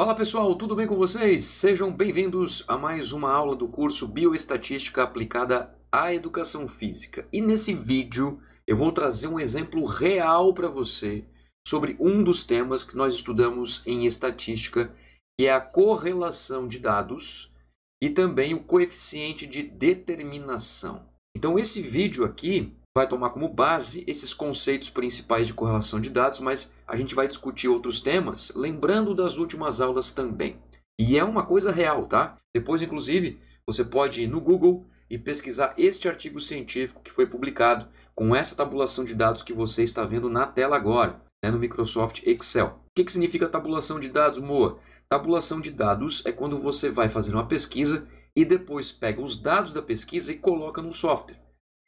Fala pessoal, tudo bem com vocês? Sejam bem-vindos a mais uma aula do curso Bioestatística aplicada à Educação Física. E nesse vídeo eu vou trazer um exemplo real para você sobre um dos temas que nós estudamos em estatística, que é a correlação de dados e também o coeficiente de determinação. Então esse vídeo aqui vai tomar como base esses conceitos principais de correlação de dados, mas a gente vai discutir outros temas, lembrando das últimas aulas também. E é uma coisa real, tá? Depois, inclusive, você pode ir no Google e pesquisar este artigo científico que foi publicado com essa tabulação de dados que você está vendo na tela agora, né, no Microsoft Excel. O que, que significa tabulação de dados, Moa? Tabulação de dados é quando você vai fazer uma pesquisa e depois pega os dados da pesquisa e coloca no software.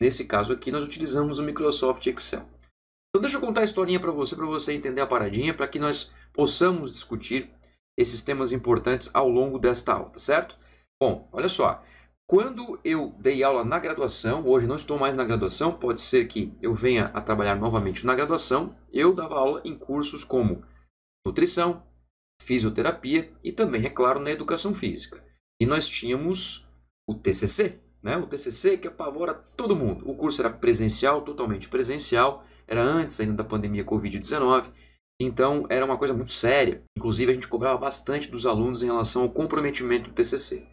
Nesse caso aqui, nós utilizamos o Microsoft Excel. Então deixa eu contar a historinha para você, para você entender a paradinha, para que nós possamos discutir esses temas importantes ao longo desta aula, tá certo? Bom, olha só. Quando eu dei aula na graduação, hoje não estou mais na graduação, pode ser que eu venha a trabalhar novamente na graduação, eu dava aula em cursos como nutrição, fisioterapia e também, é claro, na educação física. E nós tínhamos o TCC, né? O TCC que apavora todo mundo. O curso era presencial, totalmente presencial, era antes ainda da pandemia Covid-19. Então era uma coisa muito séria. Inclusive a gente cobrava bastante dos alunos em relação ao comprometimento do TCC.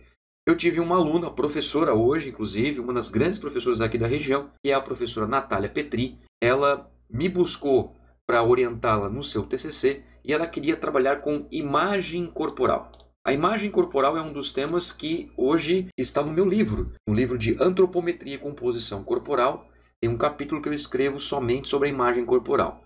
Eu tive uma aluna, professora hoje, inclusive, uma das grandes professoras aqui da região, que é a professora Natália Petri. Ela me buscou para orientá-la no seu TCC e ela queria trabalhar com imagem corporal. A imagem corporal é um dos temas que hoje está no meu livro, no livro de Antropometria e Composição Corporal. Tem um capítulo que eu escrevo somente sobre a imagem corporal.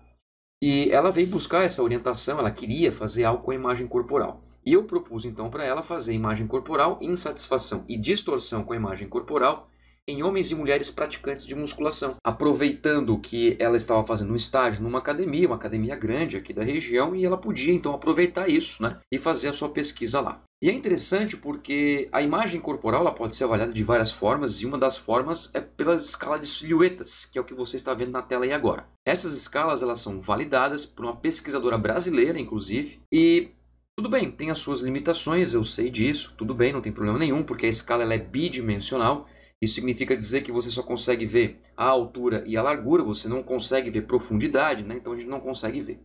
E ela veio buscar essa orientação, ela queria fazer algo com a imagem corporal. E eu propus então para ela fazer imagem corporal, insatisfação e distorção com a imagem corporal em homens e mulheres praticantes de musculação, aproveitando que ela estava fazendo um estágio numa academia, uma academia grande aqui da região, e ela podia então aproveitar isso né, e fazer a sua pesquisa lá. E é interessante porque a imagem corporal ela pode ser avaliada de várias formas, e uma das formas é pela escala de silhuetas, que é o que você está vendo na tela aí agora. Essas escalas elas são validadas por uma pesquisadora brasileira, inclusive, e tudo bem, tem as suas limitações, eu sei disso, tudo bem, não tem problema nenhum, porque a escala ela é bidimensional, isso significa dizer que você só consegue ver a altura e a largura, você não consegue ver profundidade, né? então a gente não consegue ver.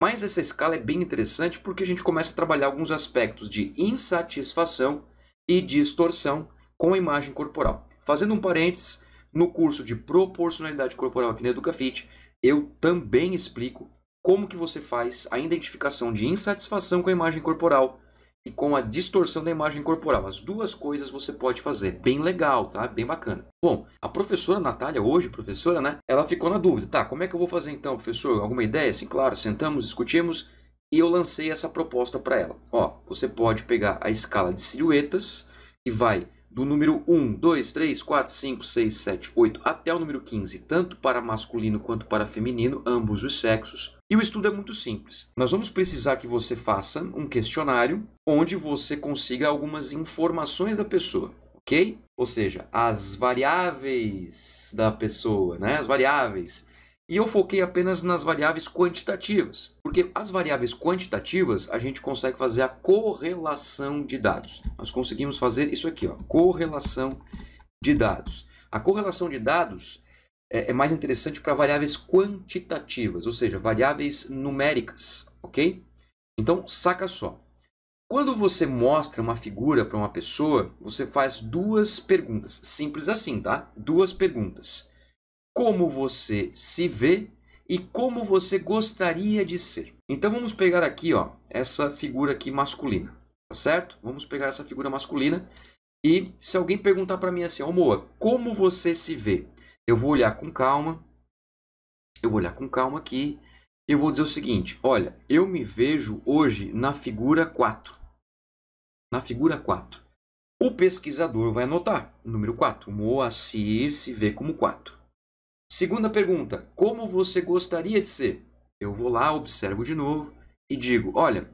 Mas essa escala é bem interessante porque a gente começa a trabalhar alguns aspectos de insatisfação e distorção com a imagem corporal. Fazendo um parênteses, no curso de proporcionalidade corporal aqui na EducaFit, eu também explico como que você faz a identificação de insatisfação com a imagem corporal e com a distorção da imagem corporal. As duas coisas você pode fazer. Bem legal, tá? Bem bacana. Bom, a professora Natália, hoje professora, né? Ela ficou na dúvida. Tá, como é que eu vou fazer então, professor? Alguma ideia? Sim, claro. Sentamos, discutimos e eu lancei essa proposta para ela. Ó, você pode pegar a escala de silhuetas e vai do número 1, 2, 3, 4, 5, 6, 7, 8 até o número 15, tanto para masculino quanto para feminino, ambos os sexos. E o estudo é muito simples. Nós vamos precisar que você faça um questionário onde você consiga algumas informações da pessoa, ok? Ou seja, as variáveis da pessoa, né? As variáveis e eu foquei apenas nas variáveis quantitativas, porque as variáveis quantitativas a gente consegue fazer a correlação de dados. Nós conseguimos fazer isso aqui, ó, correlação de dados. A correlação de dados é, é mais interessante para variáveis quantitativas, ou seja, variáveis numéricas, ok? Então, saca só. Quando você mostra uma figura para uma pessoa, você faz duas perguntas, simples assim, tá? Duas perguntas como você se vê e como você gostaria de ser. Então vamos pegar aqui, ó, essa figura aqui masculina, tá certo? Vamos pegar essa figura masculina e se alguém perguntar para mim assim, ó, Moa, como você se vê? Eu vou olhar com calma, eu vou olhar com calma aqui, eu vou dizer o seguinte, olha, eu me vejo hoje na figura 4. Na figura 4. O pesquisador vai anotar, número 4, Moacir se vê como 4. Segunda pergunta: como você gostaria de ser? Eu vou lá, observo de novo e digo: olha,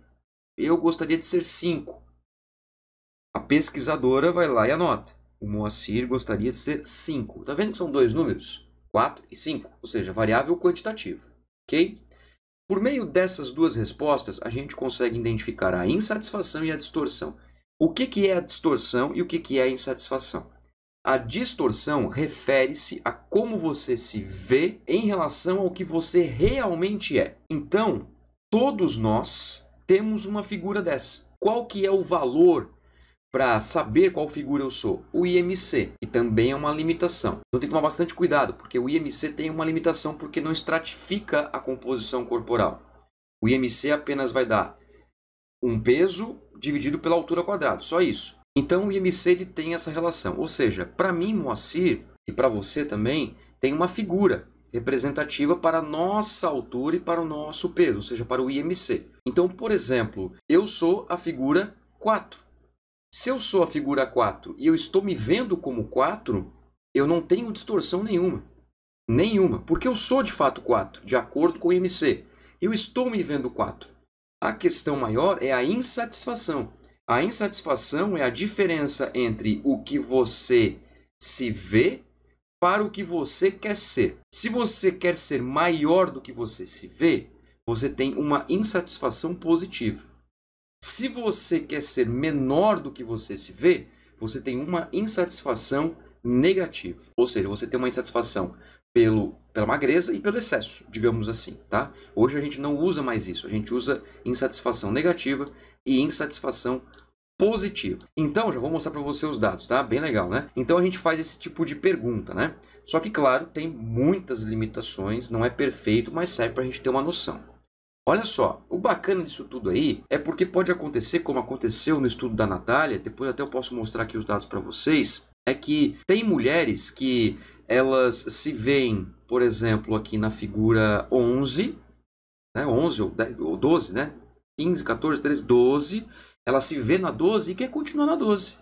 eu gostaria de ser 5. A pesquisadora vai lá e anota. O Moacir gostaria de ser 5. Tá vendo que são dois números? 4 e 5, ou seja, variável quantitativa. Ok? Por meio dessas duas respostas, a gente consegue identificar a insatisfação e a distorção. O que, que é a distorção e o que, que é a insatisfação? A distorção refere-se a como você se vê em relação ao que você realmente é. Então, todos nós temos uma figura dessa. Qual que é o valor para saber qual figura eu sou? O IMC, que também é uma limitação. Então tem que tomar bastante cuidado, porque o IMC tem uma limitação porque não estratifica a composição corporal. O IMC apenas vai dar um peso dividido pela altura quadrada, só isso. Então o IMC ele tem essa relação. Ou seja, para mim, Moacir, e para você também, tem uma figura representativa para a nossa altura e para o nosso peso, ou seja, para o IMC. Então, por exemplo, eu sou a figura 4. Se eu sou a figura 4 e eu estou me vendo como 4, eu não tenho distorção nenhuma. Nenhuma, porque eu sou de fato 4, de acordo com o IMC. Eu estou me vendo 4. A questão maior é a insatisfação. A insatisfação é a diferença entre o que você se vê para o que você quer ser. Se você quer ser maior do que você se vê, você tem uma insatisfação positiva. Se você quer ser menor do que você se vê, você tem uma insatisfação negativa. Ou seja, você tem uma insatisfação pelo, pela magreza e pelo excesso, digamos assim, tá? Hoje a gente não usa mais isso, a gente usa insatisfação negativa e insatisfação positivo. Então, já vou mostrar para você os dados, tá? Bem legal, né? Então, a gente faz esse tipo de pergunta, né? Só que, claro, tem muitas limitações, não é perfeito, mas serve para a gente ter uma noção. Olha só, o bacana disso tudo aí é porque pode acontecer, como aconteceu no estudo da Natália, depois até eu posso mostrar aqui os dados para vocês, é que tem mulheres que elas se veem, por exemplo, aqui na figura 11, né, 11 ou 12, né, 15, 14, 13, 12. Ela se vê na 12 e quer continuar na 12.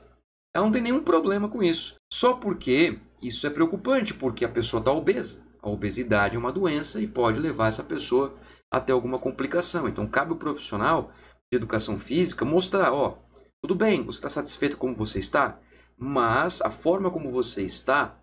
Ela não tem nenhum problema com isso. Só porque isso é preocupante, porque a pessoa está obesa. A obesidade é uma doença e pode levar essa pessoa até alguma complicação. Então, cabe o profissional de educação física mostrar, ó, tudo bem, você está satisfeito como você está, mas a forma como você está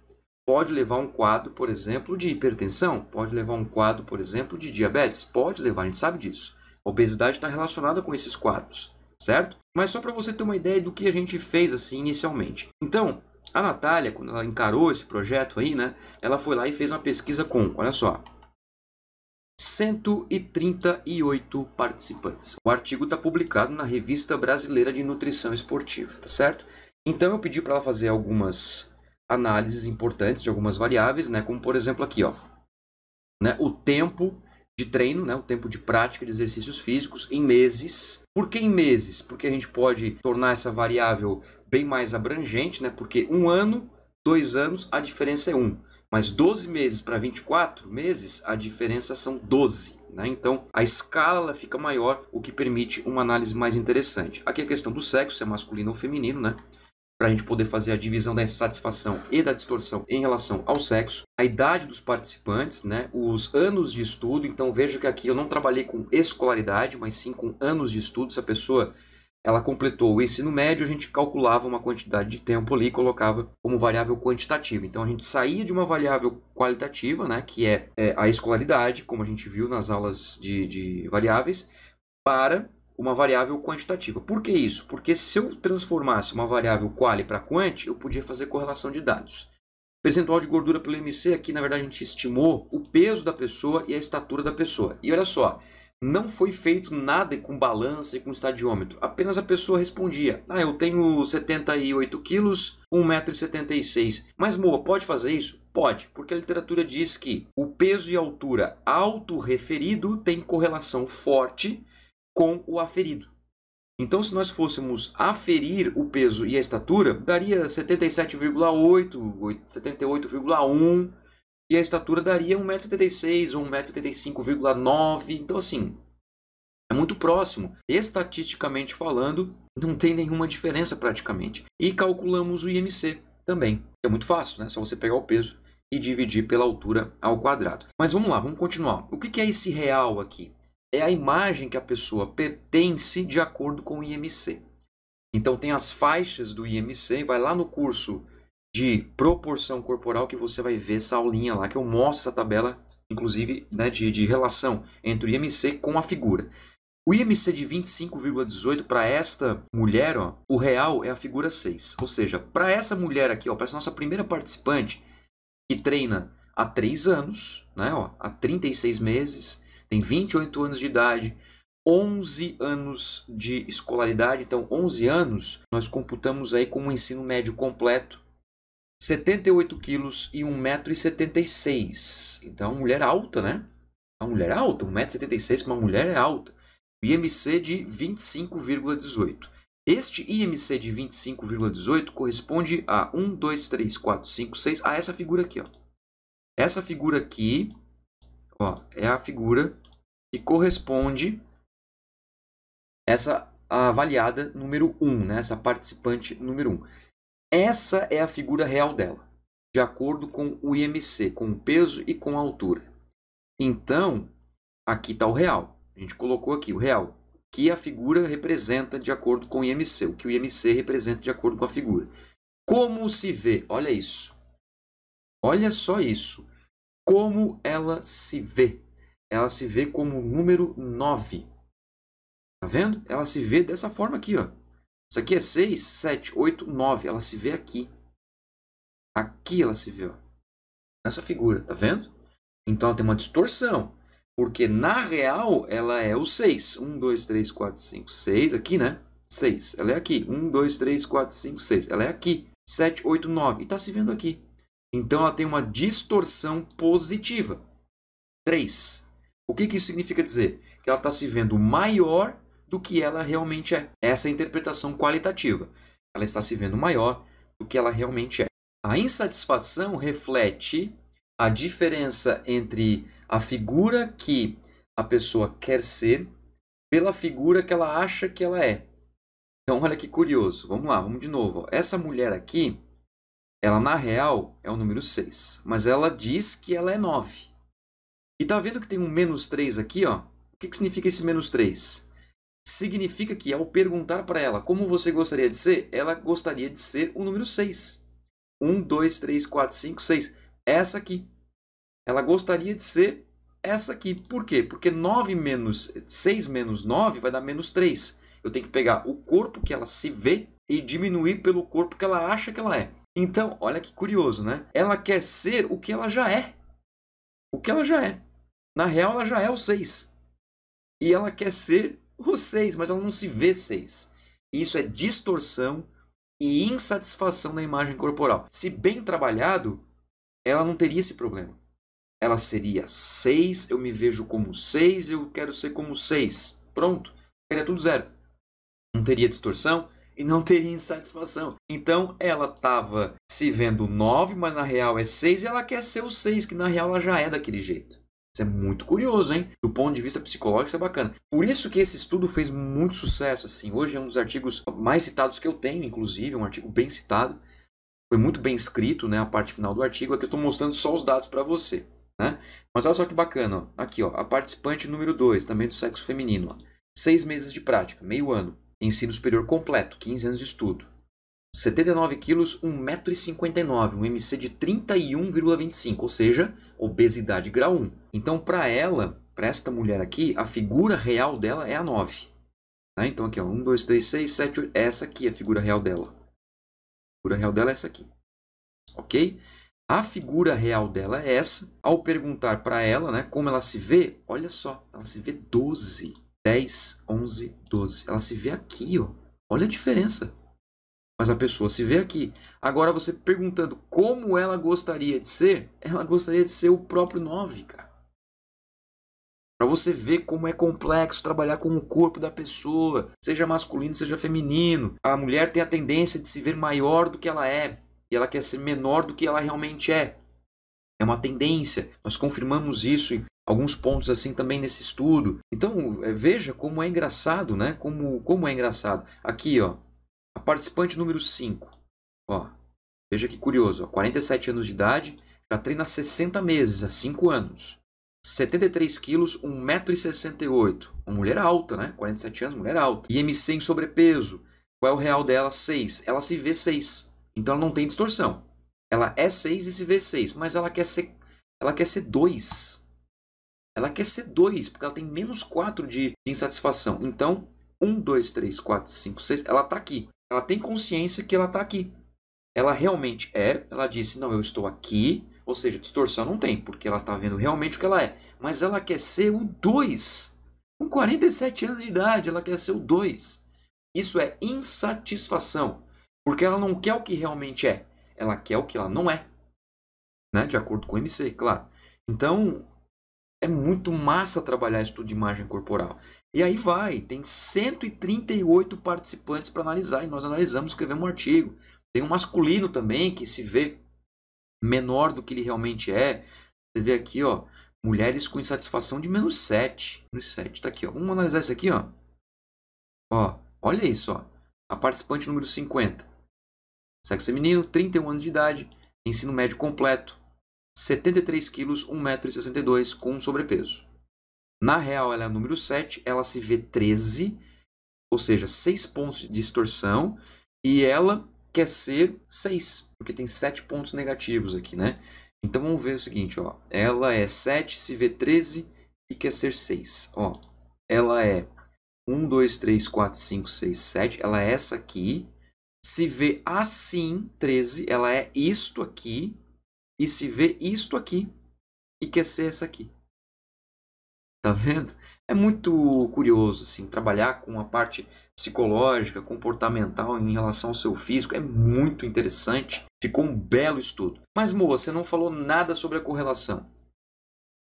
pode levar um quadro, por exemplo, de hipertensão, pode levar um quadro, por exemplo, de diabetes, pode levar, a gente sabe disso. A obesidade está relacionada com esses quadros, certo? Mas só para você ter uma ideia do que a gente fez assim inicialmente. Então, a Natália, quando ela encarou esse projeto aí, né, ela foi lá e fez uma pesquisa com, olha só, 138 participantes. O artigo está publicado na Revista Brasileira de Nutrição Esportiva, tá certo? Então eu pedi para ela fazer algumas análises importantes de algumas variáveis, né, como por exemplo aqui, ó, né, o tempo de treino, né, o tempo de prática de exercícios físicos em meses. Por que em meses? Porque a gente pode tornar essa variável bem mais abrangente, né, porque um ano, dois anos, a diferença é um. Mas 12 meses para 24 meses, a diferença são 12. Né? Então a escala fica maior, o que permite uma análise mais interessante. Aqui é a questão do sexo, se é masculino ou feminino, né? para a gente poder fazer a divisão da insatisfação e da distorção em relação ao sexo, a idade dos participantes, né, os anos de estudo. Então veja que aqui eu não trabalhei com escolaridade, mas sim com anos de estudo. Se a pessoa ela completou o ensino médio, a gente calculava uma quantidade de tempo ali e colocava como variável quantitativa. Então a gente saía de uma variável qualitativa, né, que é, é a escolaridade, como a gente viu nas aulas de, de variáveis, para uma variável quantitativa. Por que isso? Porque se eu transformasse uma variável quali para quant, eu podia fazer correlação de dados. Percentual de gordura pelo MC, aqui na verdade a gente estimou o peso da pessoa e a estatura da pessoa. E olha só, não foi feito nada com balança e com estadiômetro. Apenas a pessoa respondia: Ah, eu tenho 78 quilos, 1,76m. Mas Moa, pode fazer isso? Pode, porque a literatura diz que o peso e altura autorreferido tem correlação forte com o aferido. Então, se nós fôssemos aferir o peso e a estatura, daria 77,8, 78,1, e a estatura daria 1,76m ou 1,75,9. Então, assim, é muito próximo. Estatisticamente falando, não tem nenhuma diferença praticamente. E calculamos o IMC também. É muito fácil, né? Só você pegar o peso e dividir pela altura ao quadrado. Mas vamos lá, vamos continuar. O que é esse real aqui? é a imagem que a pessoa pertence de acordo com o IMC. Então tem as faixas do IMC, vai lá no curso de proporção corporal que você vai ver essa aulinha lá, que eu mostro essa tabela, inclusive, né, de, de relação entre o IMC com a figura. O IMC de 25,18 para esta mulher, ó, o real é a figura 6. Ou seja, para essa mulher aqui, para essa nossa primeira participante, que treina há 3 anos, né, ó, há 36 meses, tem 28 anos de idade, 11 anos de escolaridade, então 11 anos nós computamos aí como um ensino médio completo, 78 quilos e 1,76m. Então, é mulher alta, né? É uma mulher alta, 1,76m para uma mulher é alta. IMC de 25,18. Este IMC de 25,18 corresponde a 1, 2, 3, 4, 5, 6, a essa figura aqui. Ó. Essa figura aqui ó, é a figura que corresponde essa avaliada número 1, um, né? essa participante número 1. Um. Essa é a figura real dela, de acordo com o IMC, com o peso e com a altura. Então, aqui está o real. A gente colocou aqui o real, que a figura representa de acordo com o IMC, o que o IMC representa de acordo com a figura. Como se vê? Olha isso. Olha só isso. Como ela se vê ela se vê como número 9. Tá vendo? Ela se vê dessa forma aqui, ó. Isso aqui é 6, 7, 8, 9. Ela se vê aqui. Aqui ela se vê, ó. Nessa figura, tá vendo? Então ela tem uma distorção. Porque na real ela é o 6. 1, 2, 3, 4, 5, 6. Aqui, né? 6. Ela é aqui. 1, 2, 3, 4, 5, 6. Ela é aqui. 7, 8, 9. E está se vendo aqui. Então ela tem uma distorção positiva. 3. O que, que isso significa dizer? Que ela está se vendo maior do que ela realmente é. Essa é a interpretação qualitativa. Ela está se vendo maior do que ela realmente é. A insatisfação reflete a diferença entre a figura que a pessoa quer ser pela figura que ela acha que ela é. Então, olha que curioso. Vamos lá, vamos de novo. Essa mulher aqui, ela na real é o número 6, mas ela diz que ela é 9. E tá vendo que tem um menos 3 aqui, ó? O que, que significa esse menos 3? Significa que ao perguntar para ela como você gostaria de ser, ela gostaria de ser o número 6. 1, 2, 3, 4, 5, 6. Essa aqui. Ela gostaria de ser essa aqui. Por quê? Porque 9 menos 6 menos 9 vai dar menos 3. Eu tenho que pegar o corpo que ela se vê e diminuir pelo corpo que ela acha que ela é. Então, olha que curioso, né? Ela quer ser o que ela já é. O que ela já é. Na real, ela já é o 6. E ela quer ser o 6, mas ela não se vê 6. Isso é distorção e insatisfação da imagem corporal. Se bem trabalhado, ela não teria esse problema. Ela seria 6, eu me vejo como 6, eu quero ser como 6. Pronto. Seria tudo zero. Não teria distorção, e não teria insatisfação. Então ela estava se vendo 9, mas na real é 6 e ela quer ser o 6, que na real ela já é daquele jeito. Isso é muito curioso, hein? Do ponto de vista psicológico, isso é bacana. Por isso que esse estudo fez muito sucesso, assim. Hoje é um dos artigos mais citados que eu tenho, inclusive, é um artigo bem citado. Foi muito bem escrito, né? A parte final do artigo. Aqui eu estou mostrando só os dados para você, né? Mas olha só que bacana, ó. Aqui, ó. A participante número 2, também do sexo feminino, ó. Seis meses de prática, meio ano. Ensino superior completo, 15 anos de estudo. 79 quilos, 1,59m, um MC de 31,25, ou seja, obesidade grau 1. Então, para ela, para esta mulher aqui, a figura real dela é a 9. Né? Então, aqui, ó, 1, 2, 3, 6, 7, 8, essa aqui é a figura real dela. A figura real dela é essa aqui. Ok? A figura real dela é essa. Ao perguntar para ela né, como ela se vê, olha só, ela se vê 12. 10, 11, 12. Ela se vê aqui, ó. Olha a diferença mas a pessoa se vê aqui. Agora você perguntando como ela gostaria de ser, ela gostaria de ser o próprio 9, cara. Para você ver como é complexo trabalhar com o corpo da pessoa, seja masculino, seja feminino. A mulher tem a tendência de se ver maior do que ela é e ela quer ser menor do que ela realmente é. É uma tendência. Nós confirmamos isso em alguns pontos assim também nesse estudo. Então, é, veja como é engraçado, né? Como como é engraçado. Aqui, ó, participante número 5. Ó, veja que curioso, ó, 47 anos de idade, já treina 60 meses, há 5 anos. 73 quilos, 1,68m. Uma mulher alta, né? 47 anos, mulher alta. IMC em sobrepeso. Qual é o real dela? 6. Ela se vê 6. Então ela não tem distorção. Ela é 6 e se vê 6, mas ela quer ser ela quer ser 2. Ela quer ser 2, porque ela tem menos 4 de insatisfação. Então, 1, 2, 3, 4, 5, 6, ela está aqui. Ela tem consciência que ela está aqui. Ela realmente é, ela disse, não, eu estou aqui. Ou seja, distorção não tem, porque ela está vendo realmente o que ela é. Mas ela quer ser o 2. Com 47 anos de idade, ela quer ser o 2. Isso é insatisfação, porque ela não quer o que realmente é. Ela quer o que ela não é. Né? De acordo com o MC, claro. Então, é muito massa trabalhar estudo de imagem corporal. E aí vai, tem 138 participantes para analisar, e nós analisamos, escrevemos um artigo. Tem um masculino também que se vê menor do que ele realmente é. Você vê aqui, ó, mulheres com insatisfação de menos 7. Menos 7, tá aqui, ó. Vamos analisar isso aqui, ó. Ó, olha isso, ó. A participante número 50. Sexo feminino, 31 anos de idade, ensino médio completo, 73 quilos, 1,62m com sobrepeso. Na real, ela é a número 7, ela se vê 13, ou seja, 6 pontos de distorção, e ela quer ser 6, porque tem 7 pontos negativos aqui, né? Então vamos ver o seguinte, ó. Ela é 7, se vê 13 e quer ser 6. Ó, ela é 1, 2, 3, 4, 5, 6, 7. Ela é essa aqui. Se vê assim, 13, ela é isto aqui e se vê isto aqui e quer ser essa aqui. Tá vendo? É muito curioso assim, trabalhar com a parte psicológica, comportamental em relação ao seu físico, é muito interessante. Ficou um belo estudo. Mas moa, você não falou nada sobre a correlação.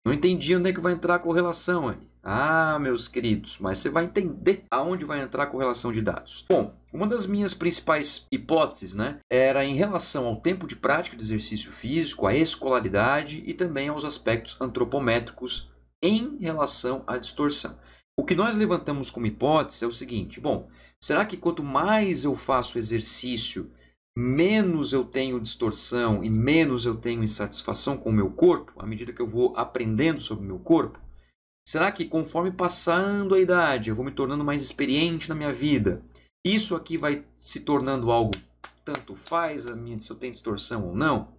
Não entendi onde é que vai entrar a correlação aí. Ah, meus queridos, mas você vai entender aonde vai entrar a correlação de dados. Bom, uma das minhas principais hipóteses né, era em relação ao tempo de prática de exercício físico, à escolaridade e também aos aspectos antropométricos em relação à distorção. O que nós levantamos como hipótese é o seguinte: bom, será que quanto mais eu faço exercício, menos eu tenho distorção e menos eu tenho insatisfação com o meu corpo, à medida que eu vou aprendendo sobre o meu corpo? Será que conforme passando a idade eu vou me tornando mais experiente na minha vida? Isso aqui vai se tornando algo tanto faz a minha se eu tenho distorção ou não?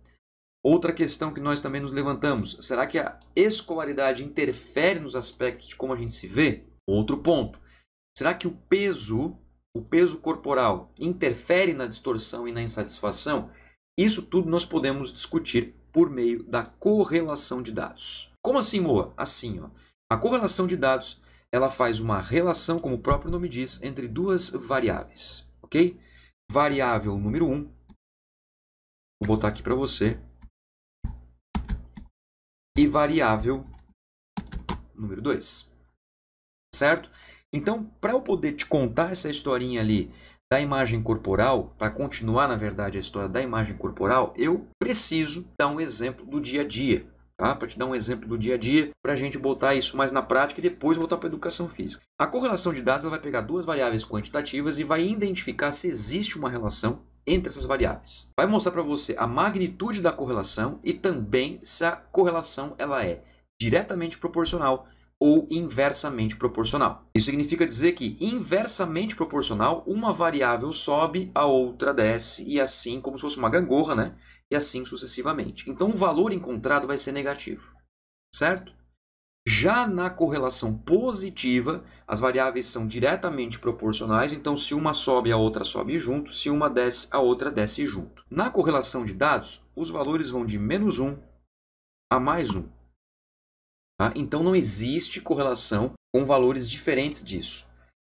Outra questão que nós também nos levantamos, será que a escolaridade interfere nos aspectos de como a gente se vê? Outro ponto. Será que o peso, o peso corporal interfere na distorção e na insatisfação? Isso tudo nós podemos discutir por meio da correlação de dados. Como assim, Moa? Assim, ó. A correlação de dados ela faz uma relação, como o próprio nome diz, entre duas variáveis, ok? Variável número 1, um, vou botar aqui para você, e variável número 2, certo? Então, para eu poder te contar essa historinha ali da imagem corporal, para continuar, na verdade, a história da imagem corporal, eu preciso dar um exemplo do dia a dia tá? para te dar um exemplo do dia a dia, para a gente botar isso mais na prática e depois voltar para a educação física. A correlação de dados ela vai pegar duas variáveis quantitativas e vai identificar se existe uma relação entre essas variáveis. Vai mostrar para você a magnitude da correlação e também se a correlação ela é diretamente proporcional ou inversamente proporcional. Isso significa dizer que inversamente proporcional, uma variável sobe, a outra desce e assim como se fosse uma gangorra, né? e assim sucessivamente. Então o valor encontrado vai ser negativo, certo? Já na correlação positiva, as variáveis são diretamente proporcionais, então se uma sobe, a outra sobe junto, se uma desce, a outra desce junto. Na correlação de dados, os valores vão de menos 1 a mais 1. Tá? Então não existe correlação com valores diferentes disso.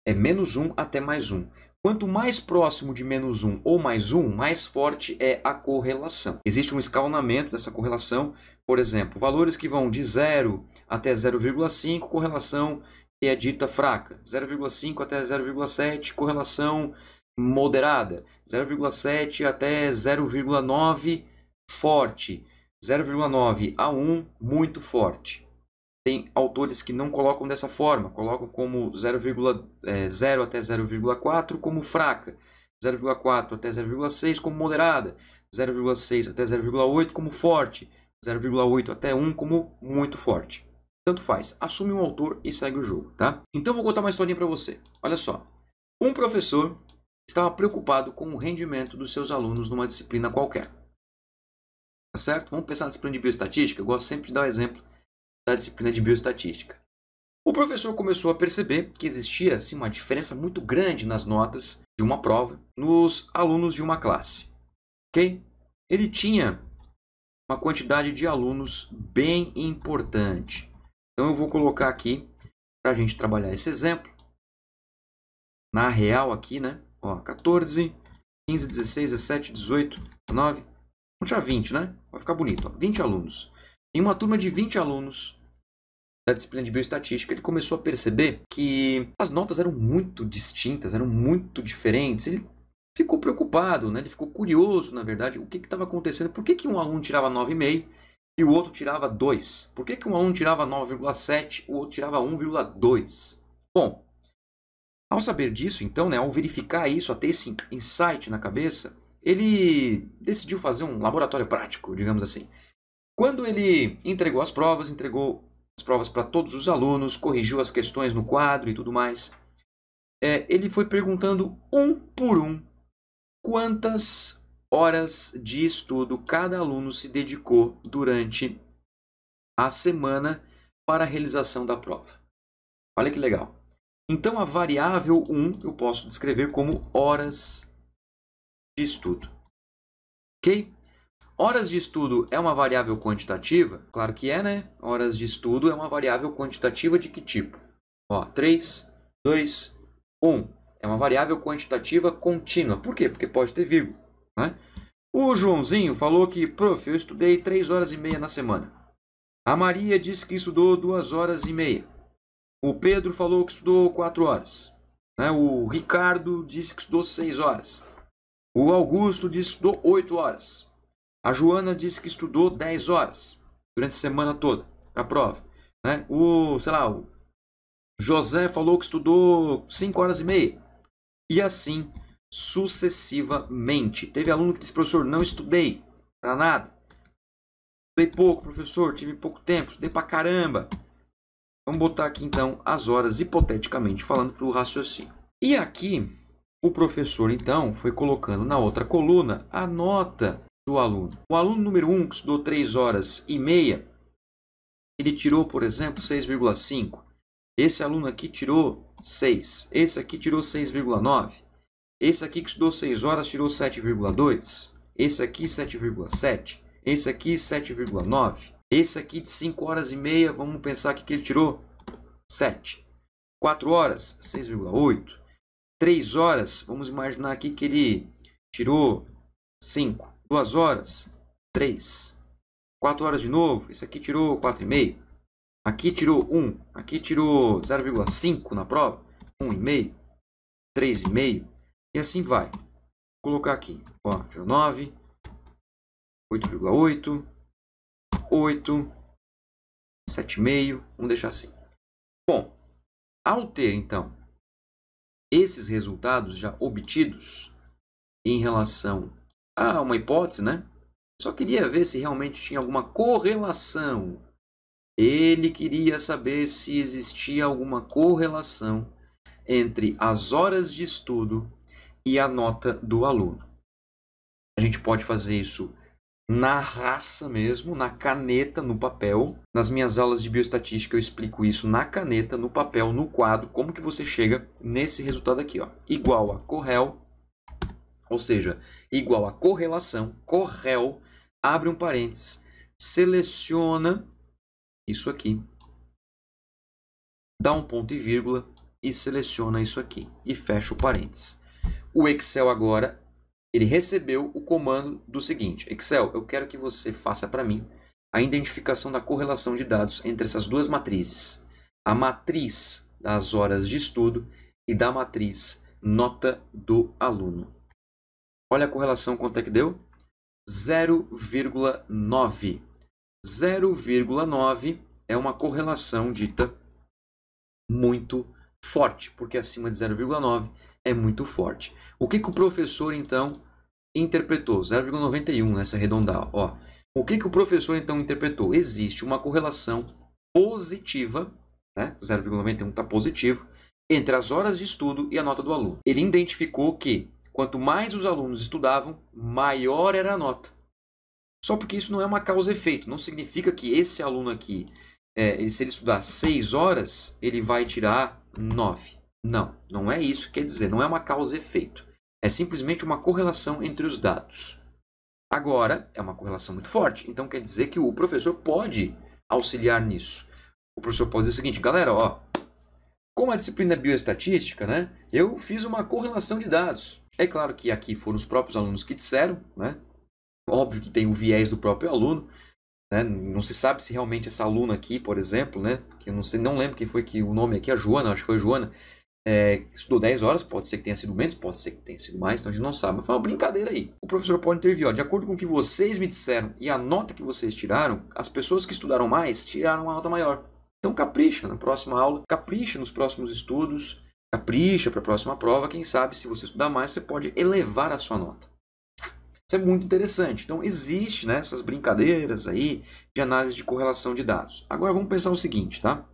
É menos 1 até mais 1. Quanto mais próximo de menos 1 ou mais 1, mais forte é a correlação. Existe um escalonamento dessa correlação. Por exemplo, valores que vão de 0 até 0,5, correlação que é dita fraca. 0,5 até 0,7, correlação moderada. 0,7 até 0,9, forte. 0,9 a 1, muito forte. Tem autores que não colocam dessa forma, colocam como 0,0 é, até 0,4 como fraca, 0,4 até 0,6 como moderada, 0,6 até 0,8 como forte, 0,8 até 1 como muito forte. Tanto faz, assume um autor e segue o jogo, tá? Então vou contar uma historinha para você. Olha só. Um professor estava preocupado com o rendimento dos seus alunos numa disciplina qualquer. Tá certo? Vamos pensar na disciplina de bioestatística, eu gosto sempre de dar o um exemplo da disciplina de bioestatística. O professor começou a perceber que existia assim, uma diferença muito grande nas notas de uma prova nos alunos de uma classe. Okay? Ele tinha uma quantidade de alunos bem importante. Então eu vou colocar aqui para a gente trabalhar esse exemplo. Na real aqui, né? Ó, 14, 15, 16, 17, 18, 19, vamos tirar 20, né? Vai ficar bonito. Ó. 20 alunos. Em uma turma de 20 alunos da disciplina de bioestatística, ele começou a perceber que as notas eram muito distintas, eram muito diferentes. Ele ficou preocupado, né? ele ficou curioso, na verdade, o que estava acontecendo. Por que, que um aluno tirava 9,5 e o outro tirava 2? Por que, que um aluno tirava 9,7 e o outro tirava 1,2? Bom, ao saber disso, então, né, ao verificar isso, a ter esse insight na cabeça, ele decidiu fazer um laboratório prático, digamos assim. Quando ele entregou as provas, entregou as provas para todos os alunos, corrigiu as questões no quadro e tudo mais, é, ele foi perguntando um por um quantas horas de estudo cada aluno se dedicou durante a semana para a realização da prova. Olha que legal. Então, a variável 1 eu posso descrever como horas de estudo. Ok? Horas de estudo é uma variável quantitativa? Claro que é, né? Horas de estudo é uma variável quantitativa de que tipo? Ó, 3, 2, 1. É uma variável quantitativa contínua. Por quê? Porque pode ter vírgula, né? O Joãozinho falou que, prof, eu estudei 3 horas e meia na semana. A Maria disse que estudou 2 horas e meia. O Pedro falou que estudou 4 horas. Né? O Ricardo disse que estudou 6 horas. O Augusto disse que estudou 8 horas. A Joana disse que estudou 10 horas durante a semana toda para a prova. Né? O, sei lá, o José falou que estudou 5 horas e meia. E assim sucessivamente. Teve aluno que disse, professor, não estudei para nada. Estudei pouco, professor, tive pouco tempo, estudei para caramba. Vamos botar aqui então as horas, hipoteticamente, falando para o raciocínio. E aqui, o professor então foi colocando na outra coluna a nota do aluno. O aluno número 1, um, que estudou 3 horas e meia, ele tirou, por exemplo, 6,5. Esse aluno aqui tirou 6. Esse aqui tirou 6,9. Esse aqui que estudou 6 horas tirou 7,2. Esse aqui 7,7. Esse aqui 7,9. Esse aqui de 5 horas e meia, vamos pensar que ele tirou 7. 4 horas, 6,8. 3 horas, vamos imaginar aqui que ele tirou 5 duas horas, três, quatro horas de novo. Esse aqui tirou 4,5. Aqui tirou 1. Aqui tirou 0,5 na prova. 1,5. 3,5. E assim vai. Vou colocar aqui. Ó, tirou 9. 8,8. 8. 7,5. Vamos deixar assim. Bom, ao ter então esses resultados já obtidos em relação ah, uma hipótese, né? Só queria ver se realmente tinha alguma correlação. Ele queria saber se existia alguma correlação entre as horas de estudo e a nota do aluno. A gente pode fazer isso na raça mesmo, na caneta, no papel. Nas minhas aulas de bioestatística eu explico isso na caneta, no papel, no quadro, como que você chega nesse resultado aqui, ó. Igual a Correl ou seja, igual a correlação, correl, abre um parênteses, seleciona isso aqui, dá um ponto e vírgula e seleciona isso aqui e fecha o parênteses. O Excel agora, ele recebeu o comando do seguinte, Excel, eu quero que você faça para mim a identificação da correlação de dados entre essas duas matrizes, a matriz das horas de estudo e da matriz nota do aluno. Olha a correlação, quanto é que deu? 0,9. 0,9 é uma correlação dita muito forte, porque acima de 0,9 é muito forte. O que, que o professor, então, interpretou? 0,91 nessa arredondar. Ó. O que, que o professor, então, interpretou? Existe uma correlação positiva, né? 0,91 está positivo, entre as horas de estudo e a nota do aluno. Ele identificou que Quanto mais os alunos estudavam, maior era a nota. Só porque isso não é uma causa efeito. Não significa que esse aluno aqui, é, se ele estudar 6 horas, ele vai tirar 9. Não, não é isso que quer dizer. Não é uma causa efeito. É simplesmente uma correlação entre os dados. Agora, é uma correlação muito forte. Então, quer dizer que o professor pode auxiliar nisso. O professor pode dizer o seguinte, galera, ó, como a disciplina é bioestatística, né, eu fiz uma correlação de dados. É claro que aqui foram os próprios alunos que disseram, né? Óbvio que tem o viés do próprio aluno, né? Não se sabe se realmente essa aluna aqui, por exemplo, né? Que eu não sei, não lembro quem foi que o nome aqui, a Joana, acho que foi Joana, é, estudou 10 horas, pode ser que tenha sido menos, pode ser que tenha sido mais, então a gente não sabe. Mas foi uma brincadeira aí. O professor pode intervir, ó, de acordo com o que vocês me disseram e a nota que vocês tiraram, as pessoas que estudaram mais tiraram uma nota maior. Então capricha na próxima aula, capricha nos próximos estudos capricha para a próxima prova, quem sabe se você estudar mais, você pode elevar a sua nota. Isso é muito interessante. Então, existe né, essas brincadeiras aí de análise de correlação de dados. Agora, vamos pensar o seguinte, tá?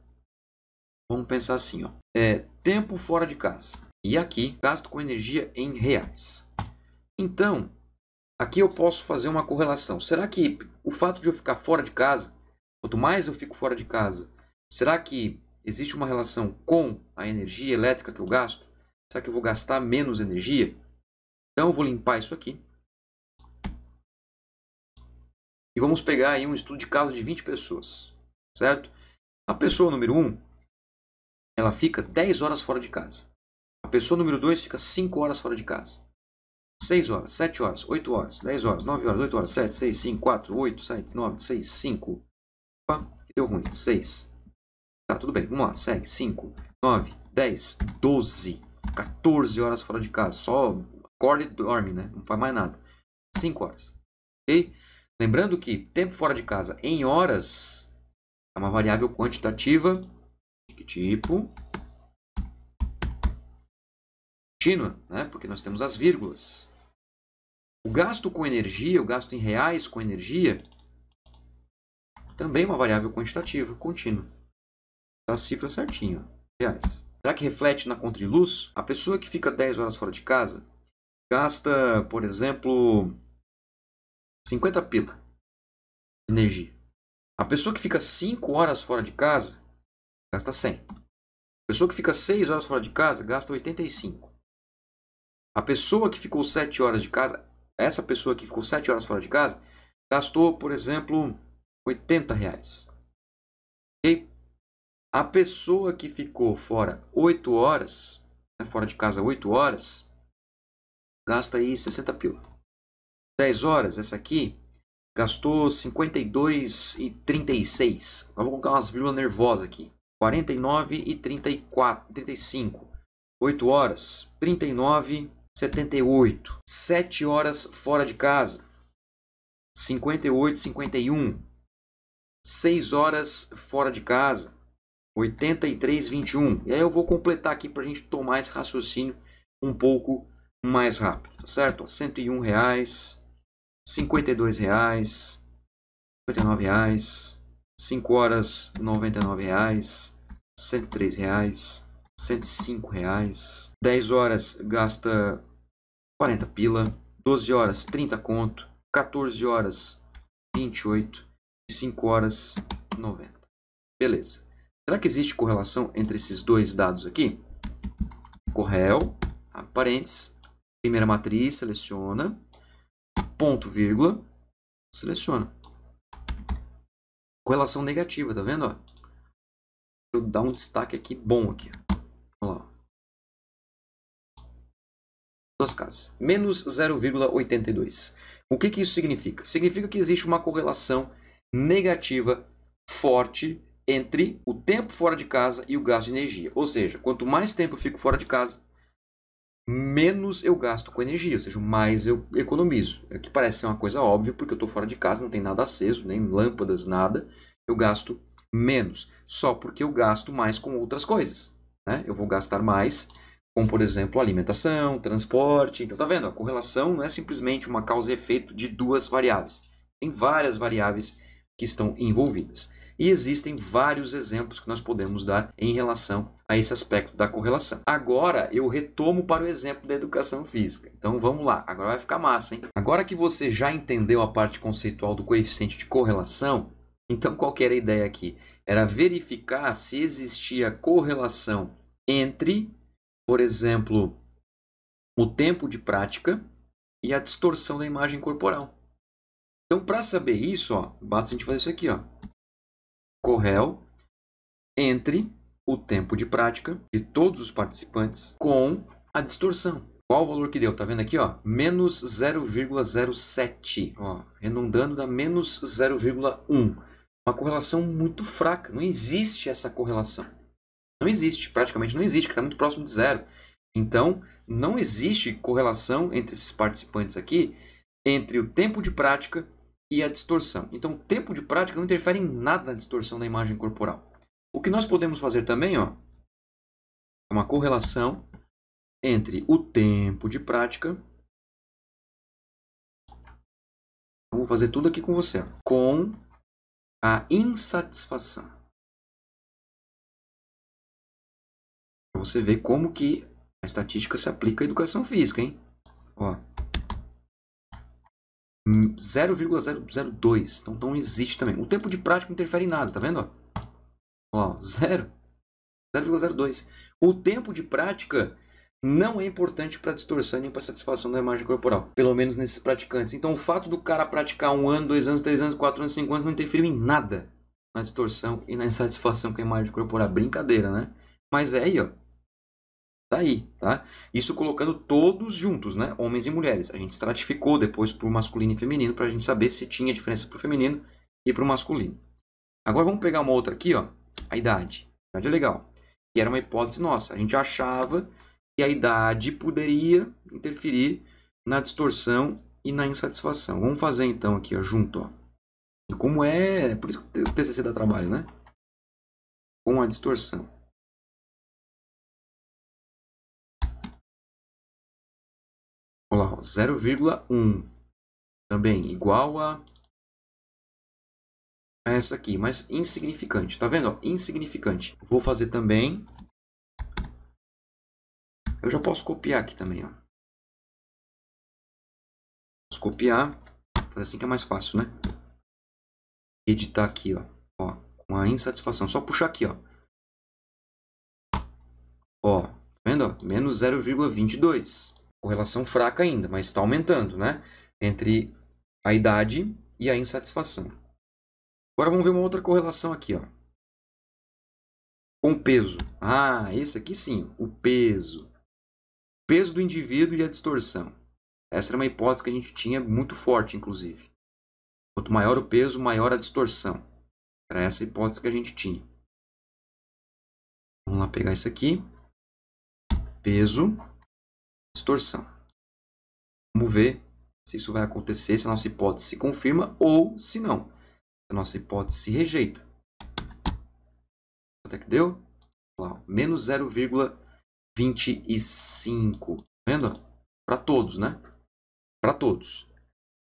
Vamos pensar assim, ó. É, tempo fora de casa. E aqui, gasto com energia em reais. Então, aqui eu posso fazer uma correlação. Será que o fato de eu ficar fora de casa, quanto mais eu fico fora de casa, será que Existe uma relação com a energia elétrica que eu gasto? Será que eu vou gastar menos energia? Então, eu vou limpar isso aqui. E vamos pegar aí um estudo de caso de 20 pessoas, certo? A pessoa número 1, ela fica 10 horas fora de casa. A pessoa número 2 fica 5 horas fora de casa. 6 horas, 7 horas, 8 horas, 10 horas, 9 horas, 8 horas, 7, 6, 5, 4, 8, 7, 9, 6, 5. Opa, deu ruim. 6. Tá, tudo bem. Vamos lá, segue. 5, 9, 10, 12, 14 horas fora de casa. Só acorda e dorme, né? Não faz mais nada. 5 horas. Ok? Lembrando que tempo fora de casa em horas é uma variável quantitativa de que tipo? Contínua, né? Porque nós temos as vírgulas. O gasto com energia, o gasto em reais com energia, também é uma variável quantitativa contínua. Então, a cifra é certinho, reais. Será que reflete na conta de luz? A pessoa que fica 10 horas fora de casa gasta, por exemplo, 50 pila de energia. A pessoa que fica 5 horas fora de casa gasta 100. A pessoa que fica 6 horas fora de casa gasta 85. A pessoa que ficou 7 horas de casa, essa pessoa que ficou 7 horas fora de casa, gastou, por exemplo, 80 reais. Okay? A pessoa que ficou fora 8 horas, né, fora de casa 8 horas, gasta aí 60 pila. 10 horas, essa aqui, gastou 52,36. Vamos colocar umas vírgulas nervosas aqui. 49 e 34, 35. 8 horas, 39, 78. 7 horas fora de casa, 58, 51. 6 horas fora de casa, 83,21. E aí eu vou completar aqui para a gente tomar esse raciocínio um pouco mais rápido, tá certo? Ó, 101 reais, 52 reais, 59 reais, 5 horas, 99 reais, 103 reais, 105 reais, 10 horas gasta 40 pila, 12 horas 30 conto, 14 horas 28 e 5 horas 90. Beleza. Será que existe correlação entre esses dois dados aqui? Correl, tá? parênteses, primeira matriz, seleciona, ponto, vírgula, seleciona. Correlação negativa, tá vendo? Ó? Eu dar um destaque aqui bom aqui. Vamos lá. Duas casas. Menos 0,82. O que, que isso significa? Significa que existe uma correlação negativa forte entre o tempo fora de casa e o gasto de energia. Ou seja, quanto mais tempo eu fico fora de casa, menos eu gasto com energia, ou seja, mais eu economizo. É o que parece ser uma coisa óbvia, porque eu estou fora de casa, não tem nada aceso, nem lâmpadas, nada. Eu gasto menos, só porque eu gasto mais com outras coisas. Né? Eu vou gastar mais com, por exemplo, alimentação, transporte. Então, tá vendo? A correlação não é simplesmente uma causa e efeito de duas variáveis. Tem várias variáveis que estão envolvidas. E existem vários exemplos que nós podemos dar em relação a esse aspecto da correlação. Agora eu retomo para o exemplo da educação física. Então vamos lá, agora vai ficar massa, hein? Agora que você já entendeu a parte conceitual do coeficiente de correlação, então qual era a ideia aqui? Era verificar se existia correlação entre, por exemplo, o tempo de prática e a distorção da imagem corporal. Então, para saber isso, ó, basta a gente fazer isso aqui, ó. Correl entre o tempo de prática de todos os participantes com a distorção. Qual o valor que deu? Tá vendo aqui, ó? Menos 0,07. Ó, redundando da menos 0,1. Uma correlação muito fraca. Não existe essa correlação. Não existe, praticamente não existe, porque está muito próximo de zero. Então, não existe correlação entre esses participantes aqui, entre o tempo de prática e a distorção. Então, o tempo de prática não interfere em nada na distorção da imagem corporal. O que nós podemos fazer também ó, é uma correlação entre o tempo de prática. Então, vou fazer tudo aqui com você. Ó, com a insatisfação. Para você ver como que a estatística se aplica à educação física, hein? Ó, 0,002. Então, não existe também. O tempo de prática não interfere em nada, tá vendo? Ó, 0,02. O tempo de prática não é importante para a distorção nem para a satisfação da imagem corporal, pelo menos nesses praticantes. Então, o fato do cara praticar um ano, dois anos, três anos, quatro anos, cinco anos não interferiu em nada na distorção e na insatisfação com a imagem corporal. Brincadeira, né? Mas é aí, ó daí, tá, tá? Isso colocando todos juntos, né? Homens e mulheres. A gente estratificou depois para o masculino e feminino para a gente saber se tinha diferença para o feminino e para o masculino. Agora vamos pegar uma outra aqui, ó, a idade. A idade é legal. Que era uma hipótese nossa. A gente achava que a idade poderia interferir na distorção e na insatisfação. Vamos fazer então aqui, ó, junto, ó. Como é, por isso que o TCC dá trabalho, né? Com a distorção. lá, 0,1 também igual a essa aqui, mas insignificante. Tá vendo? insignificante. Vou fazer também. Eu já posso copiar aqui também. Ó. Posso copiar. Fazer assim que é mais fácil, né? Editar aqui, ó. ó com a insatisfação. Só puxar aqui, ó. Ó, tá vendo? menos 0,22 correlação fraca ainda, mas está aumentando, né? Entre a idade e a insatisfação. Agora vamos ver uma outra correlação aqui, ó. Com peso. Ah, esse aqui sim, o peso. peso do indivíduo e a distorção. Essa era uma hipótese que a gente tinha muito forte, inclusive. Quanto maior o peso, maior a distorção. Era essa a hipótese que a gente tinha. Vamos lá pegar isso aqui. Peso distorção. Vamos ver se isso vai acontecer, se a nossa hipótese se confirma ou se não. Se a nossa hipótese se rejeita. Quanto é que deu? Lá, menos 0,25. Tá vendo? Para todos, né? Para todos.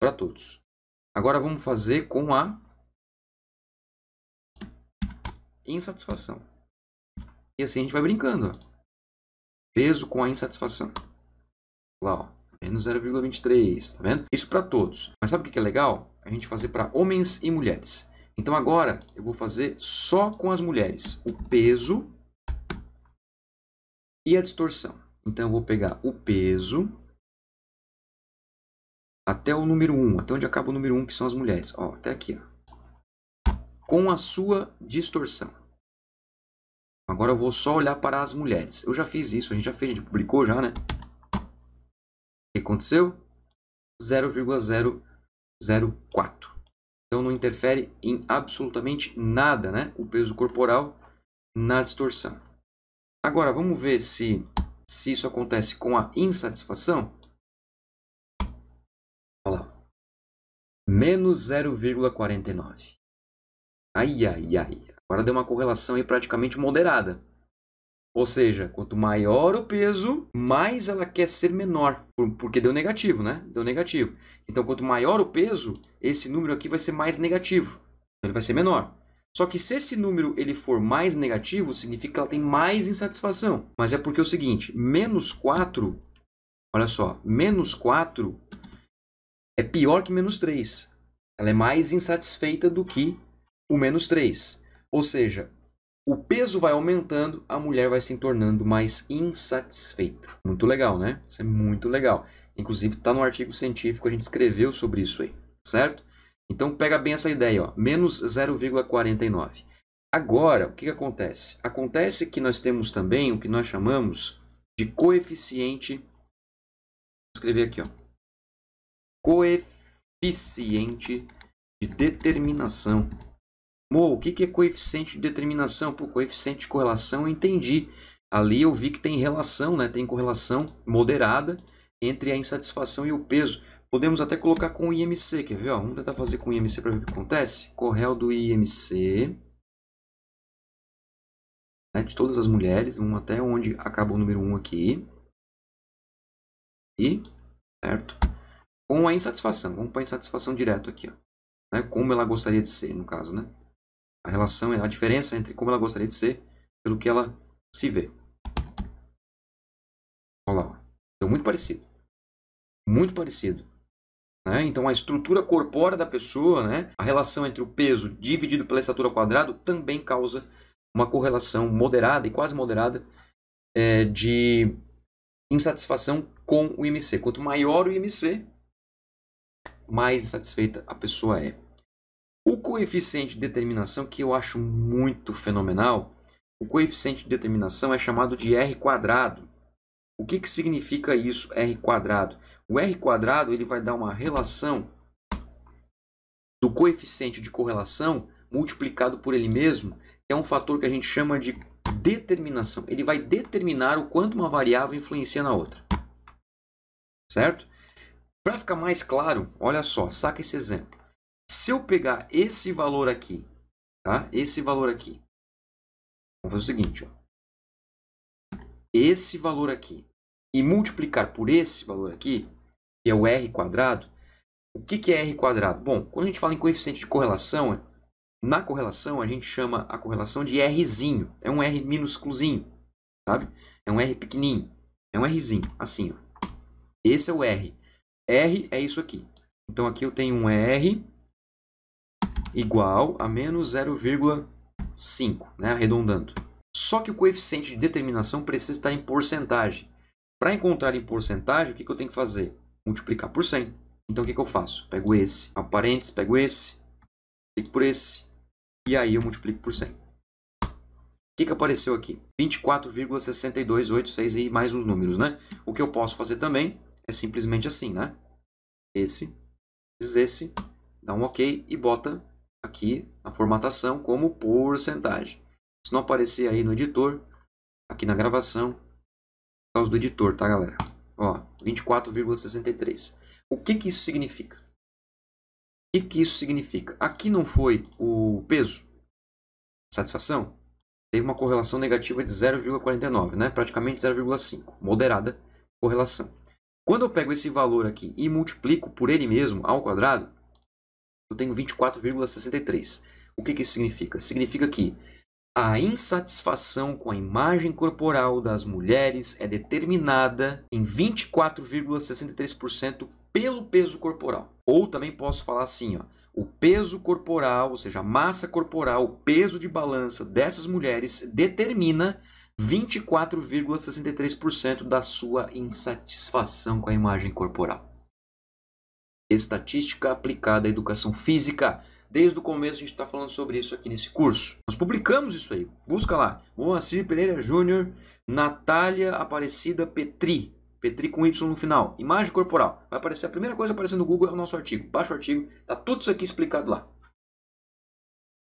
Para todos. Agora vamos fazer com a insatisfação. E assim a gente vai brincando. Ó. Peso com a insatisfação. Lá, ó. Menos 0,23, tá vendo? Isso para todos. Mas sabe o que é legal? A gente fazer para homens e mulheres. Então agora eu vou fazer só com as mulheres o peso e a distorção. Então eu vou pegar o peso até o número 1, até onde acaba o número 1, que são as mulheres. Ó, até aqui. Ó. Com a sua distorção. Agora eu vou só olhar para as mulheres. Eu já fiz isso, a gente já fez, a gente publicou já, né? que aconteceu? 0,004. Então não interfere em absolutamente nada, né? O peso corporal na distorção. Agora vamos ver se se isso acontece com a insatisfação. Olha lá. Menos 0,49. Ai, ai, ai. Agora deu uma correlação aí praticamente moderada. Ou seja, quanto maior o peso, mais ela quer ser menor, porque deu negativo, né? Deu negativo. Então, quanto maior o peso, esse número aqui vai ser mais negativo. Então, ele vai ser menor. Só que se esse número ele for mais negativo, significa que ela tem mais insatisfação. Mas é porque é o seguinte, menos 4, olha só, menos 4 é pior que menos 3. Ela é mais insatisfeita do que o menos 3. Ou seja, o peso vai aumentando, a mulher vai se tornando mais insatisfeita. Muito legal, né? Isso é muito legal. Inclusive, está no artigo científico, a gente escreveu sobre isso aí, certo? Então, pega bem essa ideia, ó, menos 0,49. Agora, o que, que acontece? Acontece que nós temos também o que nós chamamos de coeficiente. Vou escrever aqui, ó. Coeficiente de determinação Mo, o que é coeficiente de determinação? Pô, coeficiente de correlação eu entendi. Ali eu vi que tem relação, né? tem correlação moderada entre a insatisfação e o peso. Podemos até colocar com o IMC, quer ver? Ó, vamos tentar fazer com o IMC para ver o que acontece. Correl do IMC né? de todas as mulheres. Vamos até onde acaba o número 1 aqui. E, certo? Com a insatisfação. Vamos para a insatisfação direto aqui. Ó. Né? Como ela gostaria de ser, no caso, né? a relação, a diferença entre como ela gostaria de ser pelo que ela se vê. Olha lá, Então, muito parecido. Muito parecido. Né? Então, a estrutura corpórea da pessoa, né? a relação entre o peso dividido pela estatura quadrada, quadrado, também causa uma correlação moderada e quase moderada é, de insatisfação com o IMC. Quanto maior o IMC, mais insatisfeita a pessoa é. O coeficiente de determinação que eu acho muito fenomenal, o coeficiente de determinação é chamado de r quadrado. O que, que significa isso, r quadrado? O r quadrado ele vai dar uma relação do coeficiente de correlação multiplicado por ele mesmo, que é um fator que a gente chama de determinação. Ele vai determinar o quanto uma variável influencia na outra. Certo? Para ficar mais claro, olha só, saca esse exemplo. Se eu pegar esse valor aqui, tá? Esse valor aqui. Vamos fazer o seguinte, ó. Esse valor aqui e multiplicar por esse valor aqui, que é o r quadrado. O que que é r quadrado? Bom, quando a gente fala em coeficiente de correlação, é, na correlação a gente chama a correlação de rzinho. É um r minúsculozinho, sabe? É um r pequenininho. É um rzinho, assim, ó. Esse é o r. R é isso aqui. Então aqui eu tenho um r igual a menos 0,5, né? arredondando. Só que o coeficiente de determinação precisa estar em porcentagem. Para encontrar em porcentagem, o que, que eu tenho que fazer? Multiplicar por 100. Então, o que, que eu faço? Pego esse, parênteses, pego esse, clico por esse, e aí eu multiplico por 100. O que, que apareceu aqui? 24,6286 e mais uns números, né? O que eu posso fazer também é simplesmente assim, né? Esse, esse, dá um OK e bota aqui na formatação como porcentagem. Se não aparecer aí no editor, aqui na gravação, por causa do editor, tá galera? Ó, 24,63. O que que isso significa? O que que isso significa? Aqui não foi o peso, satisfação, teve uma correlação negativa de 0,49, né? praticamente 0,5, moderada correlação. Quando eu pego esse valor aqui e multiplico por ele mesmo ao quadrado, eu tenho 24,63. O que, que isso significa? Significa que a insatisfação com a imagem corporal das mulheres é determinada em 24,63% pelo peso corporal. Ou também posso falar assim, ó, o peso corporal, ou seja, a massa corporal, o peso de balança dessas mulheres determina 24,63% da sua insatisfação com a imagem corporal. Estatística Aplicada à Educação Física. Desde o começo a gente está falando sobre isso aqui nesse curso. Nós publicamos isso aí. Busca lá. Moacir Pereira Júnior, Natália Aparecida Petri. Petri com Y no final. Imagem corporal. Vai aparecer a primeira coisa aparecendo no Google é o nosso artigo. Baixa o artigo, tá tudo isso aqui explicado lá.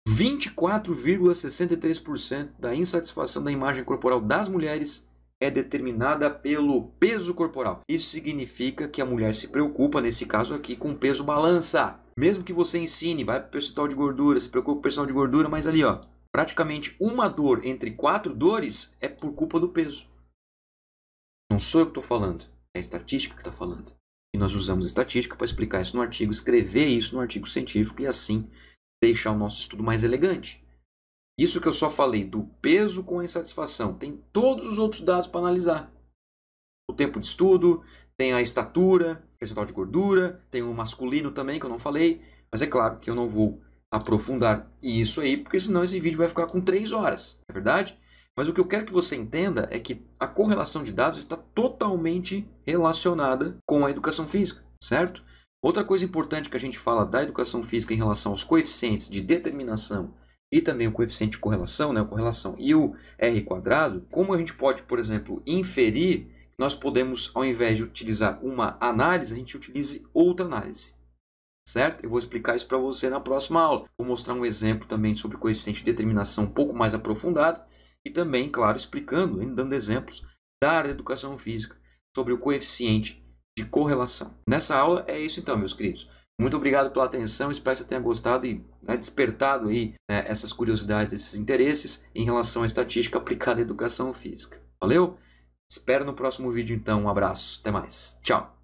24,63% da insatisfação da imagem corporal das mulheres é determinada pelo peso corporal. Isso significa que a mulher se preocupa, nesse caso aqui, com peso balança. Mesmo que você ensine, vai para o percentual de gordura, se preocupa com o percentual de gordura, mas ali, ó, praticamente uma dor entre quatro dores é por culpa do peso. Não sou eu que estou falando, é a estatística que está falando. E nós usamos a estatística para explicar isso no artigo, escrever isso no artigo científico e assim deixar o nosso estudo mais elegante. Isso que eu só falei do peso com a insatisfação, tem todos os outros dados para analisar. O tempo de estudo, tem a estatura, percentual de gordura, tem o masculino também, que eu não falei, mas é claro que eu não vou aprofundar isso aí, porque senão esse vídeo vai ficar com três horas, é verdade? Mas o que eu quero que você entenda é que a correlação de dados está totalmente relacionada com a educação física, certo? Outra coisa importante que a gente fala da educação física em relação aos coeficientes de determinação e também o coeficiente de correlação, né, correlação e o R quadrado, como a gente pode, por exemplo, inferir, nós podemos, ao invés de utilizar uma análise, a gente utilize outra análise. Certo? Eu vou explicar isso para você na próxima aula. Vou mostrar um exemplo também sobre coeficiente de determinação um pouco mais aprofundado e também, claro, explicando, dando exemplos da área de educação física sobre o coeficiente de correlação. Nessa aula é isso então, meus queridos. Muito obrigado pela atenção, espero que você tenha gostado e né, despertado aí né, essas curiosidades, esses interesses em relação à estatística aplicada à educação física. Valeu? Espero no próximo vídeo então. Um abraço, até mais. Tchau.